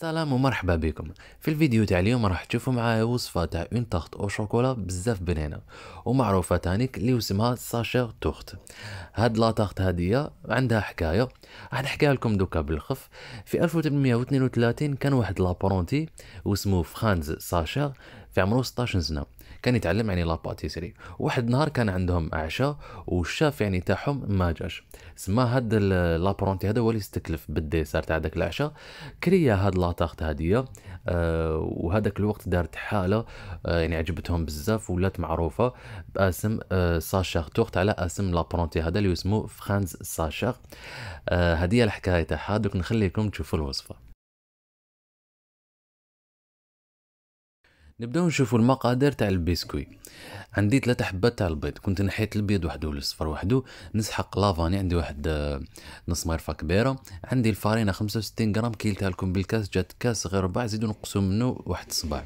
سلام ومرحبا بكم في الفيديو تاع اليوم راح تشوفوا معايا وصفه تاع اون تارت او شوكولا بزاف بنينه ومعروفه تانيك اللي اسمها ساشير تورت هاد لا تارت هادية عندها حكايه راح نحكيها لكم دوكا بالخف في 1832 كان واحد لابرونتي واسمه فرانز ساشير في عمره 16 سنه كان يتعلم يعني لاباتيسري واحد النهار كان عندهم عشاء والشاف يعني تاعهم ما جاش سما هاد لابرونتي هذا هو اللي استكلف بالديسار تاع داك العشاء كريا هاد لاطاغت هادية آه وهذاك الوقت دارت حالة آه يعني عجبتهم بزاف ولات معروفة باسم آه ساشاغ توخت على اسم لابرونتي هذا اللي اسمه فرانز ساشاغ هذه الحكاية تاعها دوك نخليكم تشوفوا الوصفة نبداو نشوفوا المقادير تاع البسكوي عندي ثلاثة حبات تاع البيض كنت نحيت الابيض وحده والصفر وحده نسحق لافاني عندي واحد آه، نص مرفه كبيره عندي الفارينه 65 غرام كيلتها لكم بالكاس جات كاس غير ربع زيدوا نقصوا منه واحد الصبع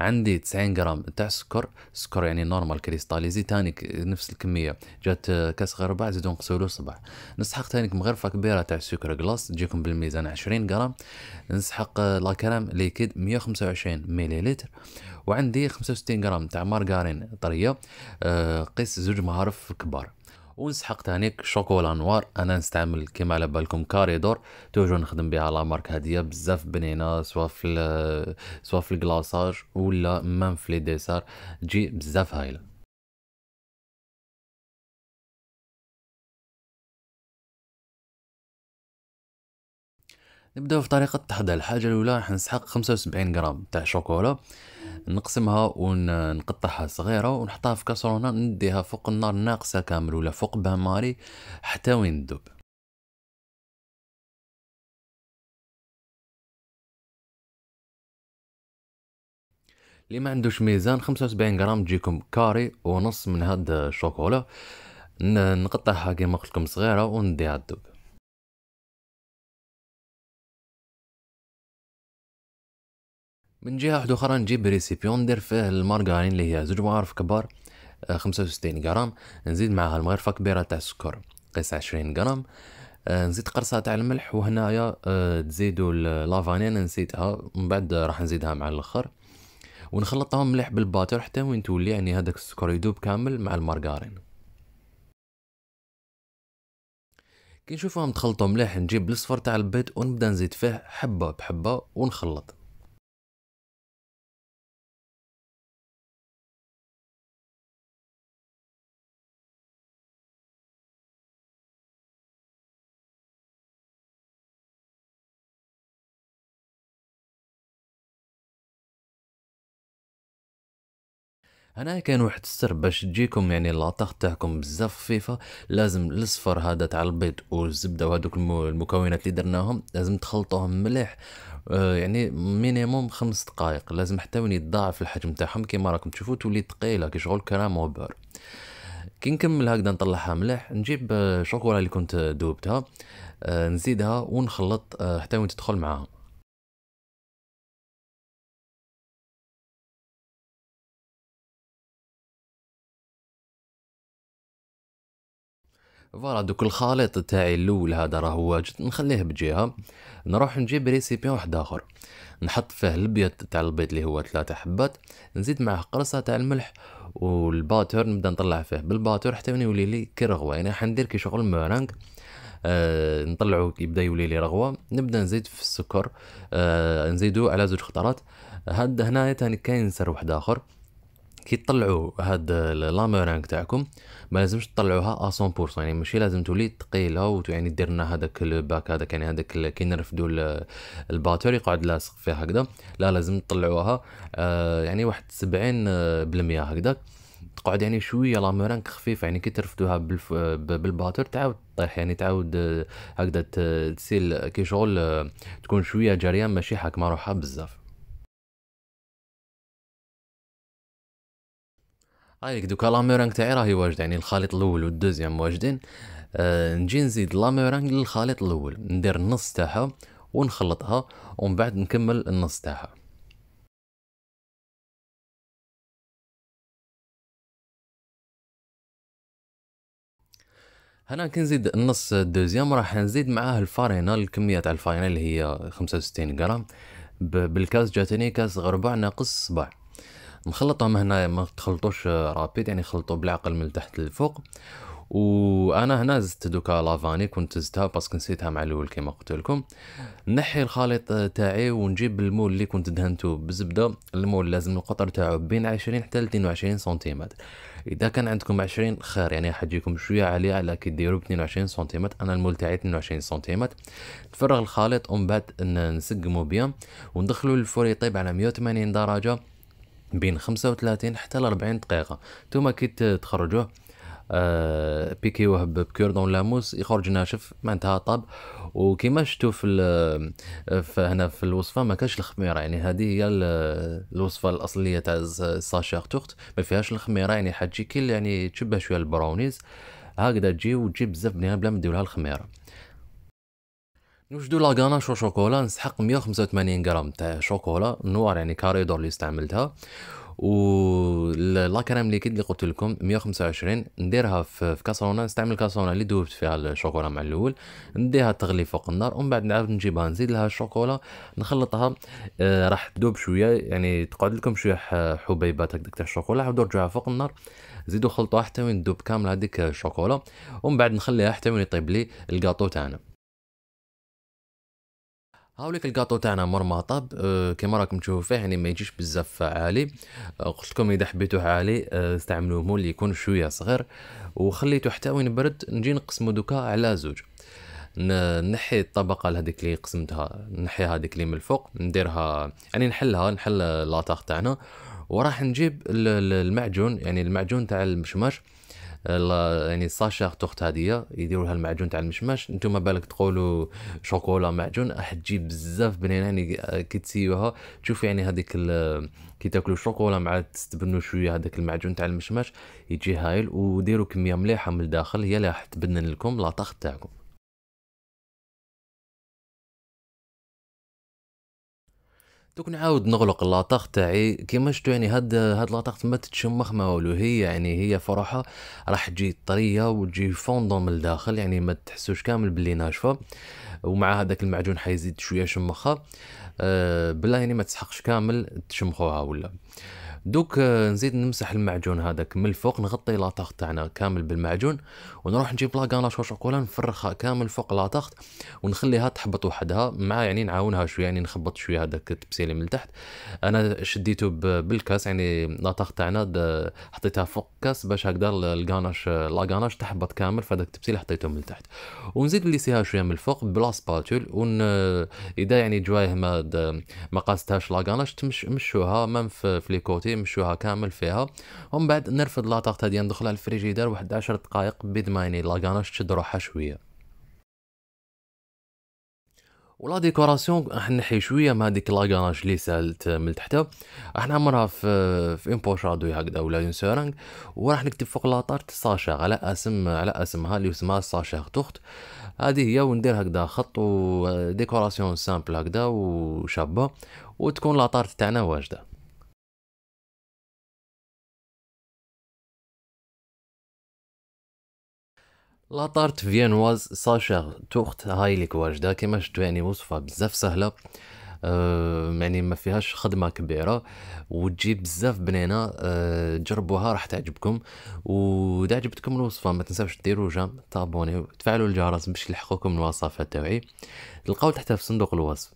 عندي 90 غرام تاع سكر سكر يعني نورمال كريستاليزي تانيك نفس الكميه جات آه، كاس غير ربع زيدوا نقصوا له صباع نسحق تانيك مغرفه كبيره تاع سكر كلاص تجيكم بالميزان 20 غرام نسحق آه، لا ليكيد 125 مليلتر وعندي 65 غرام تاع مارغارين طريه آه، قيس زوج معارف كبار ونسحق تانيك شوكولا نوار انا نستعمل كيما على بالكم كاريدور توجو نخدم بها لا مارك هاديه بزاف بنينه سوا في آه، سوا في الكلاصاج ولا مام في لي ديسار تجي بزاف هايله نبداو في طريقه تحضير الحاجه الاولى راح نسحق 75 غرام تاع شوكولا نقسمها ونقطعها صغيره ونحطها في كاسرونه نديها فوق النار ناقصه كامل ولا فوق بان ماري حتى وين تذوب اللي ما عندوش ميزان 75 غرام تجيكم كاري ونص من هاد الشوكولا نقطعها كيما قلت لكم صغيره ونديها الذوب من جهه واحده اخرى نجيب ريسيبيون ندير فيه المارغارين اللي هي زوج مغارف كبار آه، خمسة غرام نزيد معاها المغرفه كبيره تاع السكر قيس عشرين غرام آه، نزيد قرصه تاع الملح وهنايا آه، تزيدوا لافانين نسيتها من بعد راح نزيدها مع الاخر ونخلطهم مليح بالباتر حتى وين تولي يعني هذاك السكر يدوب كامل مع المارغارين كي نشوفهم تخلطوا مليح نجيب الصفر تاع البيض ونبدا نزيد فيه حبه بحبه ونخلط هنا كان واحد السر باش تجيكم يعني لاطاخ تاعكم بزاف خفيفه لازم الصفر هذا تاع البيض والزبده وهذوك المكونات اللي درناهم لازم تخلطوهم مليح آه، يعني مينيموم خمس دقائق لازم حتى وين يتضاعف الحجم تاعهم كيما راكم تشوفوا تولي ثقيله كي شغل كرام وبر كي نكمل هكذا نطلعها مليح نجيب الشوكولا آه، اللي كنت دوبتها آه، نزيدها ونخلط حتى وين تدخل معاها فوالا دوك الخليط تاعي الاول هذا راه واجد نخليه بجهه نروح نجيب ريسيبيون واحد اخر نحط فيه الابيض تاع البيض اللي هو ثلاثة حبات نزيد معاه قرصه تاع الملح والباتور نبدا نطلع فيه بالباتور حتى من يولي لي كرغوه يعني حندير كي شغل مارانك آه نطلعو يبدا يولي لي رغوه نبدا نزيد في السكر آه نزيدو على زوج خطرات هاد هنايا تاني كاين سر واحد اخر كي تطلعوا هاد لامورانك تاعكم ما لازمش تطلعوها 100% يعني ماشي لازم تولي ثقيله ويعني دير لنا هذاك الباك هذاك يعني هذاك يعني كي نرفدوا الباتور يقعد لاصق فيه هكذا لا لازم تطلعوها آه يعني واحد 70% هكذا تقعد يعني شويه لامورانك خفيفه يعني كي ترفدوها بالباتور تعاود طيح يعني تعاود آه، هكذا تسيل كي شغل آه، تكون شويه جاريه ماشي حاكمه روحها بزاف هايك دوكا لاميرانغ تاعي راهي واجد يعني الخليط الاول والدوزيام واجدين آه نجي نزيد لاميرانغ للخليط الاول ندير النص تاعها ونخلطها ومن بعد نكمل النص تاعها هنا كي نزيد النص الدوزيام راح نزيد معاه الفارينة الكمية تاع الفارينة اللي هي خمسة وستين غرام بالكاس جاتني كاس غربع ناقص صباع مخلطه من هنا ما تخلطوش رابيد يعني خلطوا بالعقل من تحت للفوق وانا هنا زدت دوكا لافاني كنت زدتها باسكو نسيتها مع الاول كيما قلت لكم نحي الخليط تاعي ونجيب المول اللي كنت دهنته بالزبده المول لازم القطر تاعو بين 20 حتى 22 سنتيمتر اذا كان عندكم 20 خير يعني حتجيكم شويه عاليه على كي ديروا ب 22 سنتيمتر انا المول تاعي 22 سنتيمتر تفرغ الخليط ومن بعد نسقمو بيان وندخلو للفريطيب على 180 درجه بين 35 حتى ل 40 دقيقه ثم كي تخرجوه آه، بيكيوه بكور دون لاموس يخرج ناشف معناتها طاب وكما شفتوا آه، في, هنا في الوصفه ما كاش الخميره يعني هذه هي الوصفه الاصليه تاع الساشيغ توخت ما فيهاش الخميره يعني حتجي كي يعني تشبه شويه البراونيز هكذا تجي وتجي بزاف بنينه بلا ما نديرولها الخميره لا لاكانا شو شوكولا نسحق 185 غرام تاع شوكولا نوار يعني كاريدور اللي استعملتها و لا كريم ليكيد اللي قلت لكم 125 نديرها في كاسرونه نستعمل كاسرونه اللي دوبت فيها الشوكولا مع الاول نديها تغلي فوق النار ومن بعد نعاود نجيبها نزيد لها الشوكولا نخلطها آه راح تذوب شويه يعني تقعد لكم شويه حبيبات هكذاك تاع الشوكولا عاود رجعوها فوق النار زيدوا خلطوها حتى وين تذوب كامل هذيك الشوكولا ومن بعد نخليها حتى وين يطيب لي الكاطو تاعنا هاوليك الكاطو تاعنا مرمطاب آه، كيما راكم تشوفوا فيه يعني ما يجيش بزاف عالي آه، قلت لكم اذا حبيتوه عالي أه استعملوه مول يكون شويه صغير وخليته حتى وين برد نجي نقسمو دوكا على زوج نحي الطبقه لهذيك اللي قسمتها نحي هذيك اللي من الفوق نديرها يعني نحلها نحل لاطاخ تاعنا وراح نجيب المعجون يعني المعجون تاع المشماش يعني الساشي تخت هاديه يديروا لها المعجون تاع المشماش نتوما بالك تقولوا شوكولا معجون راح تجي بزاف بنينه يعني كي تسيوها تشوف يعني هذيك كي تاكلوا شوكولا مع تستبنوا شويه هذاك المعجون تاع المشماش يجي هايل وديروا كميه مليحه من الداخل هي اللي راح تبنن لكم لاطاخ تاعكم دوك نعاود نغلق لاطاخ تاعي كيما شفتو يعني هاد هاد لاطاق ما تتشمخ ما والو هي يعني هي في روحها راح تجي طريه وتجي فوندون من الداخل يعني ما تحسوش كامل باللي ناشفه ومع هذاك المعجون حيزيد شويه شمخها أه بلا يعني ما تسحقش كامل تشمخوها ولا دوك آه، نزيد نمسح المعجون هذاك من الفوق نغطي لاطاخ تاعنا كامل بالمعجون ونروح نجيب لاكاناش شوكولا نفرخها كامل فوق لاطاخ ونخليها تحبط وحدها مع يعني نعاونها شويه يعني نخبط شويه هذاك التبسيلي من تحت انا شديته بالكاس يعني لاطاخ تاعنا حطيتها فوق الكاس باش هكذا الكاناش لاكاناش تحبط كامل فهذاك التبسيلي حطيته من تحت ونزيد نليسيها شويه من الفوق بلا سباتول ون اذا يعني جوايه ما ما قاستهاش لاكاناش تمشوها مام في لي كوتي مشوها كامل فيها ومن بعد نرفد لاطاق هادي ندخلها للفريجيدار واحد 10 دقائق بيد ما يعني لاكاناش تشد روحها شويه ولا ديكوراسيون راح نحي شويه مع هذيك لاكاناج اللي سالت من تحتها راح نعمرها في في امبوشادو هكذا ولا اون سورانغ وراح نكتب فوق لاطارت ساشا على اسم على اسمها اللي اسمها ساشا توخت هذه هي وندير هكذا خط وديكوراسيون سامبل هكذا وشابه وتكون لاطارت تاعنا واجده لا طارت فيانواز ساشا توخت هاي الكواج واجدة كيما شتو يعني وصفه بزاف سهله أه يعني ما فيهاش خدمه كبيره وتجي بزاف بنينه أه جربوها راح تعجبكم واذا عجبتكم الوصفه ما تنساوش ديروا جام تابوني وتفعلوا الجرس باش يلحقوكم الوصفات تاعي تلقاو تحتها في صندوق الوصف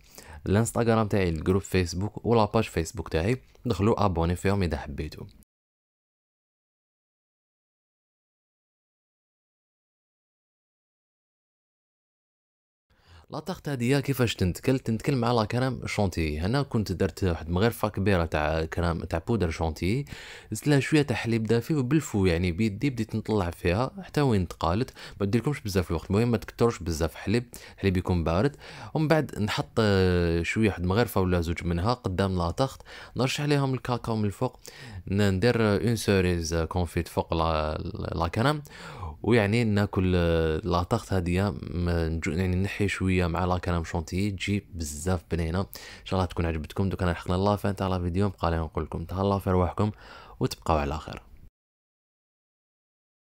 الانستغرام تاعي الجروب فيسبوك ولا باج فيسبوك تاعي دخلوا ابوني فيهم اذا حبيتو لا هادي كيفاش تنتكل تنتكل مع لا كرام شونتي هنا كنت درت واحد مغرفة كبيرة تاع كرام تاع بودر شونتي زدت لها شوية تاع حليب دافي وبالفو يعني بيدي بديت نطلع فيها حتى وين تقالت ما ديركمش بزاف الوقت المهم ما بزاف حليب حليب يكون بارد ومن بعد نحط شوية واحد مغرفة ولا زوج منها قدام لا تاخت نرش عليهم الكاكاو من الفوق ندير اون سوريز كونفيت فوق لا كرام ويعني ناكل لاطاخت هادية يعني نحي شويه مع لا كريم شونتيي تجي بزاف بنينه ان شاء الله تكون عجبتكم دوك انا حقنا لافان تاع لا فيديو بقى لي نقول لكم تهلاو في رواحكم وتبقاو على خير